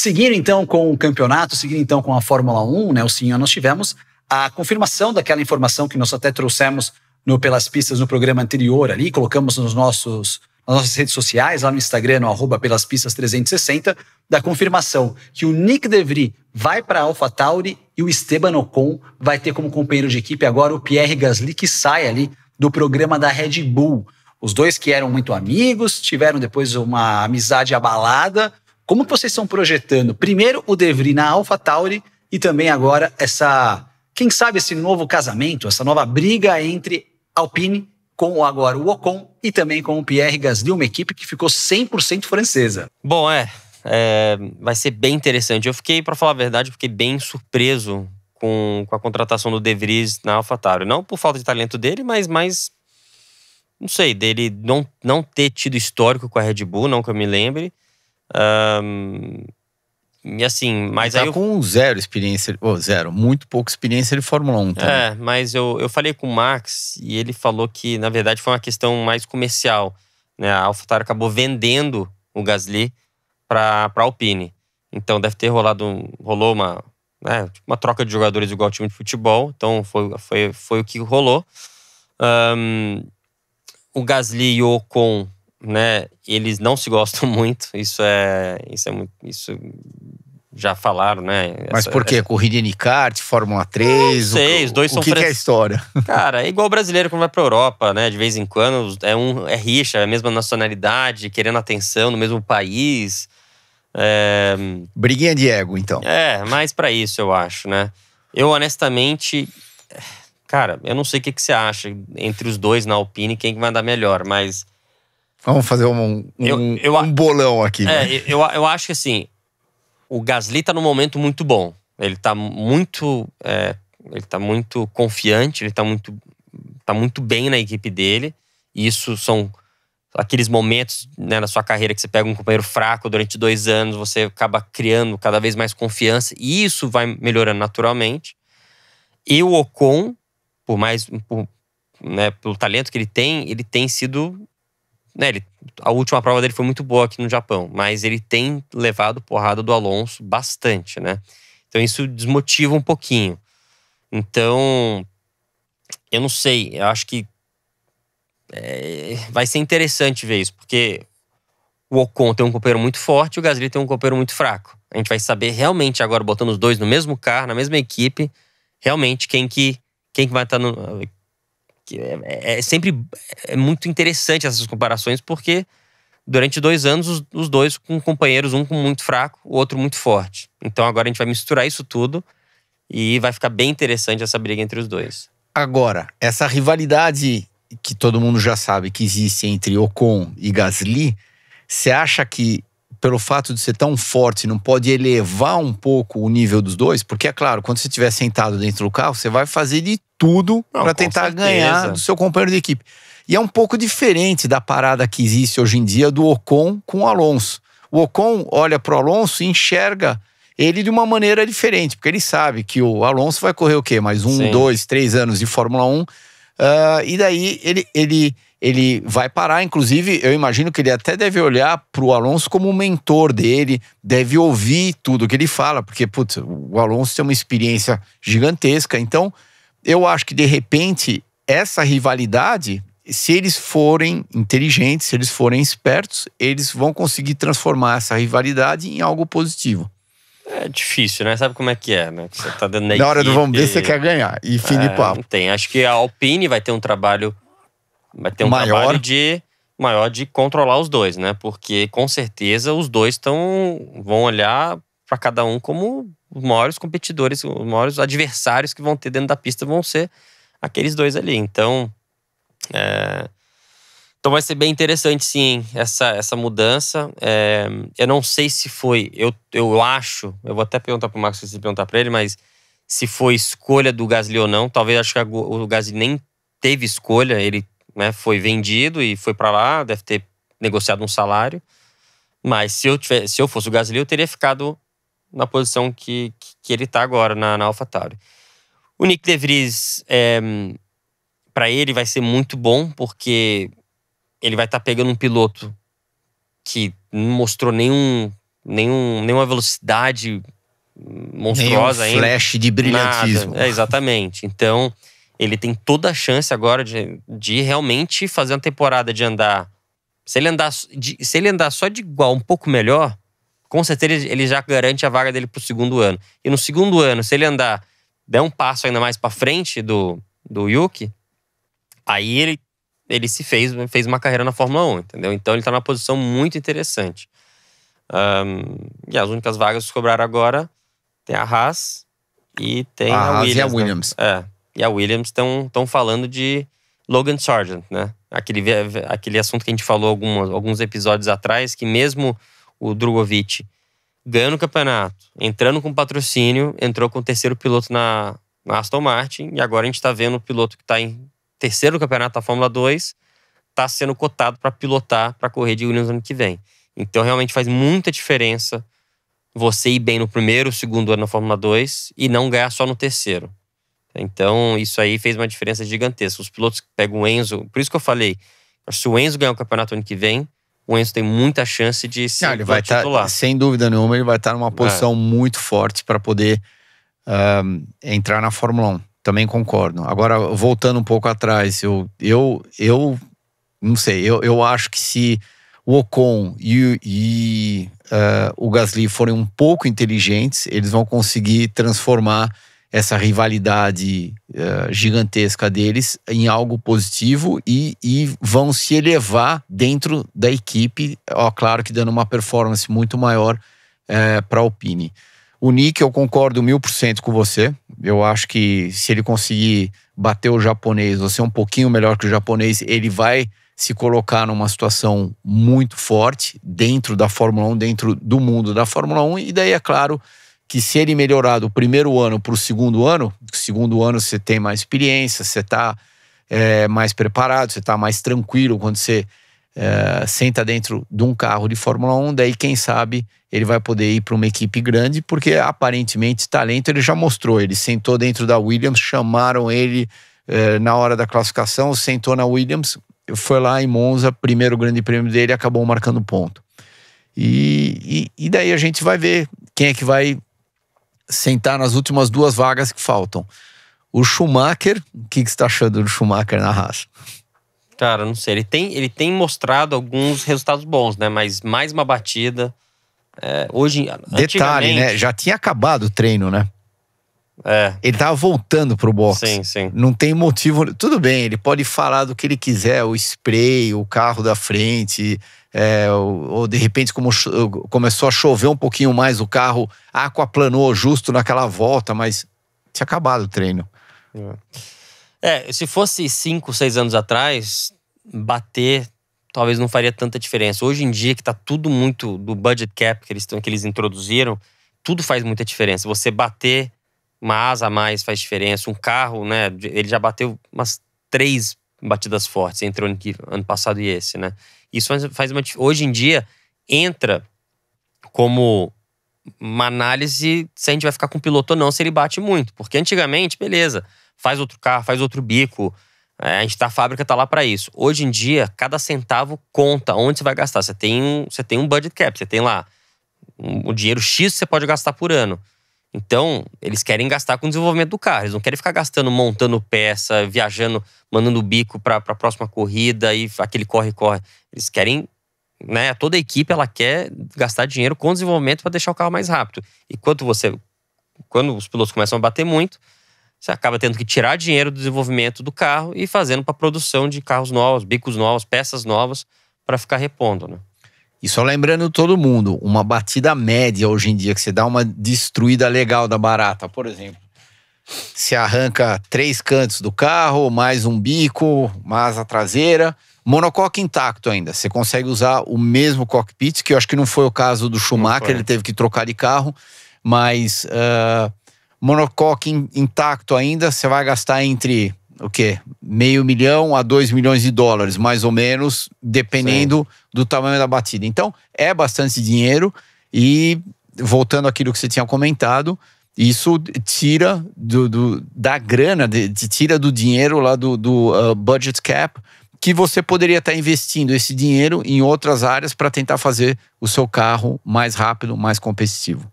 Seguindo então com o campeonato, seguindo então com a Fórmula 1, né, o senhor nós tivemos a confirmação daquela informação que nós até trouxemos no Pelas Pistas no programa anterior ali, colocamos nos nossos nas nossas redes sociais, lá no Instagram, no arroba pelas pistas 360, da confirmação que o Nick DeVry vai para a AlphaTauri e o Esteban Ocon vai ter como companheiro de equipe agora o Pierre Gasly, que sai ali do programa da Red Bull. Os dois que eram muito amigos, tiveram depois uma amizade abalada, como que vocês estão projetando, primeiro, o De Vries na Tauri e também agora essa, quem sabe, esse novo casamento, essa nova briga entre Alpine com agora o Ocon e também com o Pierre Gasly, uma equipe que ficou 100% francesa. Bom, é, é, vai ser bem interessante. Eu fiquei, para falar a verdade, fiquei bem surpreso com, com a contratação do De Vries na Tauri, Não por falta de talento dele, mas mais, não sei, dele não, não ter tido histórico com a Red Bull, não que eu me lembre. Um, e assim, mas tá aí. Tá com zero experiência, oh, zero, muito pouca experiência de Fórmula 1. Também. É, mas eu, eu falei com o Max e ele falou que, na verdade, foi uma questão mais comercial. Né? A AlphaTauri acabou vendendo o Gasly para a Alpine. Então deve ter rolado um, rolou uma, né, tipo uma troca de jogadores igual ao time de futebol. Então foi, foi, foi o que rolou. Um, o Gasly e o Ocon né, eles não se gostam muito. Isso é, isso é muito, isso já falaram, né? Essa, Mas por quê? Essa... É Corrida de kart, Fórmula 3? Não sei, o, os dois o são... O que, fran... que, é a história? Cara, é igual o brasileiro quando vai pra Europa, né? De vez em quando é, um, é rixa, é a mesma nacionalidade, querendo atenção no mesmo país. É... Briguinha de ego, então. É, mais para isso, eu acho, né? Eu, honestamente... Cara, eu não sei o que, que você acha entre os dois na Alpine, quem vai dar melhor, mas Vamos fazer um, um, eu, eu, um bolão aqui. É, eu, eu acho que assim, o Gasly tá num momento muito bom. Ele tá muito. É, ele tá muito confiante, ele tá muito, tá muito bem na equipe dele. E isso são aqueles momentos né, na sua carreira que você pega um companheiro fraco durante dois anos, você acaba criando cada vez mais confiança. E isso vai melhorando naturalmente. E o Ocon, por mais. Por, né, pelo talento que ele tem, ele tem sido né, ele, a última prova dele foi muito boa aqui no Japão, mas ele tem levado porrada do Alonso bastante, né? Então isso desmotiva um pouquinho. Então, eu não sei, eu acho que é, vai ser interessante ver isso, porque o Ocon tem um copeiro muito forte e o Gasly tem um copeiro muito fraco. A gente vai saber realmente agora, botando os dois no mesmo carro, na mesma equipe, realmente quem que, quem que vai estar tá no, que é, é, é, sempre é muito interessante essas comparações, porque durante dois anos, os, os dois com companheiros, um com muito fraco, o outro muito forte. Então agora a gente vai misturar isso tudo e vai ficar bem interessante essa briga entre os dois. Agora, essa rivalidade que todo mundo já sabe que existe entre Ocon e Gasly, você acha que pelo fato de ser tão forte, não pode elevar um pouco o nível dos dois? Porque, é claro, quando você estiver sentado dentro do carro, você vai fazer de tudo para tentar certeza. ganhar do seu companheiro de equipe. E é um pouco diferente da parada que existe hoje em dia do Ocon com o Alonso. O Ocon olha para o Alonso e enxerga ele de uma maneira diferente, porque ele sabe que o Alonso vai correr o quê? Mais um, Sim. dois, três anos de Fórmula 1. Uh, ah, e daí ele, ele ele vai parar. Inclusive, eu imagino que ele até deve olhar para o Alonso como um mentor dele, deve ouvir tudo que ele fala, porque putz, o Alonso tem uma experiência gigantesca. Então, eu acho que de repente essa rivalidade, se eles forem inteligentes, se eles forem espertos, eles vão conseguir transformar essa rivalidade em algo positivo. É difícil, né? Sabe como é que é, né? Você tá dando na, na hora do vamos ver, você quer ganhar. E fim é, de papo. Não tem. Acho que a Alpine vai ter um trabalho vai ter um maior. trabalho de maior de controlar os dois, né? Porque com certeza os dois estão vão olhar para cada um como os maiores competidores, os maiores adversários que vão ter dentro da pista vão ser aqueles dois ali. Então, é, então vai ser bem interessante, sim, essa, essa mudança. É, eu não sei se foi, eu, eu acho, eu vou até perguntar para o Marcos se perguntar para ele, mas se foi escolha do Gasly ou não. Talvez acho que o Gasly nem teve escolha, ele né, foi vendido e foi para lá, deve ter negociado um salário. Mas se eu, tivesse, se eu fosse o Gasly, eu teria ficado na posição que, que ele está agora na, na AlphaTauri. O Nick De Vries, é, eh, para ele, vai ser muito bom, porque ele vai estar tá pegando um piloto que não mostrou nenhum, nenhum, nenhuma velocidade monstruosa nenhum ainda. flash de brilhantismo. Nada. É, exatamente. Então, ele tem toda a chance agora de, de realmente fazer uma temporada de andar. Se ele andar, de, se ele andar só de igual, um pouco melhor, com certeza ele já garante a vaga dele pro segundo ano. E no segundo ano, se ele andar, der um passo ainda mais para frente do, do Yuki, aí ele, ele se fez, fez uma carreira na Fórmula 1, entendeu? Então ele tá numa posição muito interessante. Um, e as únicas vagas que cobraram agora tem a Haas e tem a, a Haas Williams. E a Williams. Né? É e a Williams estão falando de Logan Sargent, né? Aquele, aquele assunto que a gente falou algumas, alguns episódios atrás, que mesmo o Drogovic ganhando o campeonato, entrando com patrocínio, entrou com o terceiro piloto na, na Aston Martin, e agora a gente está vendo o piloto que está em terceiro campeonato da Fórmula 2, está sendo cotado para pilotar, para correr de Williams ano que vem. Então realmente faz muita diferença você ir bem no primeiro, segundo ano na Fórmula 2 e não ganhar só no terceiro. Então, isso aí fez uma diferença gigantesca. Os pilotos que pegam o Enzo, por isso que eu falei, se o Enzo ganhar o campeonato ano que vem, o Enzo tem muita chance de ser ele vai tá titular. Tá, sem dúvida nenhuma, ele vai estar tá numa é. posição é. muito forte para poder entrar na Fórmula 1. Também concordo. Agora, voltando um pouco atrás, eu, eu, eu não sei, eu, eu acho que se o Ocon e, e uh, o Gasly forem um pouco inteligentes, eles vão conseguir transformar essa rivalidade uh, gigantesca deles em algo positivo e, e, vão se elevar dentro da equipe, ó, claro que dando uma performance muito maior uh, eh, para a Alpine. O Nick, eu concordo mil por cento com você. Eu acho que se ele conseguir bater o japonês, ou ser um pouquinho melhor que o japonês, ele vai se colocar numa situação muito forte dentro da Fórmula 1, dentro do mundo da Fórmula 1. E daí, é claro, que se ele melhorar do primeiro ano para o segundo ano, segundo ano você tem mais experiência, você está é, mais preparado, você está mais tranquilo quando você é, senta dentro de um carro de Fórmula 1, daí quem sabe ele vai poder ir para uma equipe grande, porque aparentemente talento ele já mostrou. Ele sentou dentro da Williams, chamaram ele é, na hora da classificação, sentou na Williams, foi lá em Monza, primeiro grande prêmio dele, acabou marcando ponto. E, e, e daí a gente vai ver quem é que vai sentar nas últimas duas vagas que faltam. O Schumacher, o que, que você está achando do Schumacher na raça? Cara, não sei. Ele tem, ele tem mostrado alguns resultados bons, né? Mas mais uma batida. É, hoje. Detalhe, né? Já tinha acabado o treino, né? É. Ele tava voltando pro box. Sim, sim. Não tem motivo. Tudo bem, ele pode falar do que ele quiser, o spray, o carro da frente é, ou, ou, de repente como começou a chover um pouquinho mais, o carro aquaplanou justo naquela volta, mas tinha acabado o treino. É, é se fosse cinco, seis anos atrás, bater talvez não faria tanta diferença. Hoje em dia, que está tudo muito do budget cap que eles, que eles introduziram, tudo faz muita diferença. Você bater uma asa a mais faz diferença. Um carro, né? Ele já bateu umas três batidas fortes entre o ano passado e esse, né? Isso faz uma. Hoje em dia, entra como uma análise se a gente vai ficar com o piloto ou não, se ele bate muito. Porque antigamente, beleza, faz outro carro, faz outro bico. É, a gente tá, a fábrica tá lá para isso. Hoje em dia, cada centavo conta onde você vai gastar. Você tem, você tem um budget cap, você tem lá um, um dinheiro X que você pode gastar por ano. Então, eles querem gastar com o desenvolvimento do carro. Eles não querem ficar gastando, montando peça, viajando, mandando bico para a próxima corrida e aquele corre, corre. Eles querem. Né, toda a equipe ela quer gastar dinheiro com o desenvolvimento para deixar o carro mais rápido. E quando você. Quando os pilotos começam a bater muito, você acaba tendo que tirar dinheiro do desenvolvimento do carro e fazendo para produção de carros novos, bicos novos, peças novas para ficar repondo. Né? E só lembrando todo mundo, uma batida média hoje em dia, que você dá uma destruída legal da barata, por exemplo. Se arranca três cantos do carro, mais um bico, mais a traseira. Monocoque intacto ainda. Você consegue usar o mesmo cockpit, que eu acho que não foi o caso do Schumacher, ele teve que trocar de carro. Mas uh, monocoque intacto ainda, você vai gastar entre o quê? Meio milhão a dois milhões de dólares, mais ou menos, dependendo Sim. do tamanho da batida. Então, é bastante dinheiro e, voltando àquilo que você tinha comentado, isso tira do, do da grana, de, tira do dinheiro lá do, do uh, budget cap, que você poderia estar investindo esse dinheiro em outras áreas para tentar fazer o seu carro mais rápido, mais competitivo.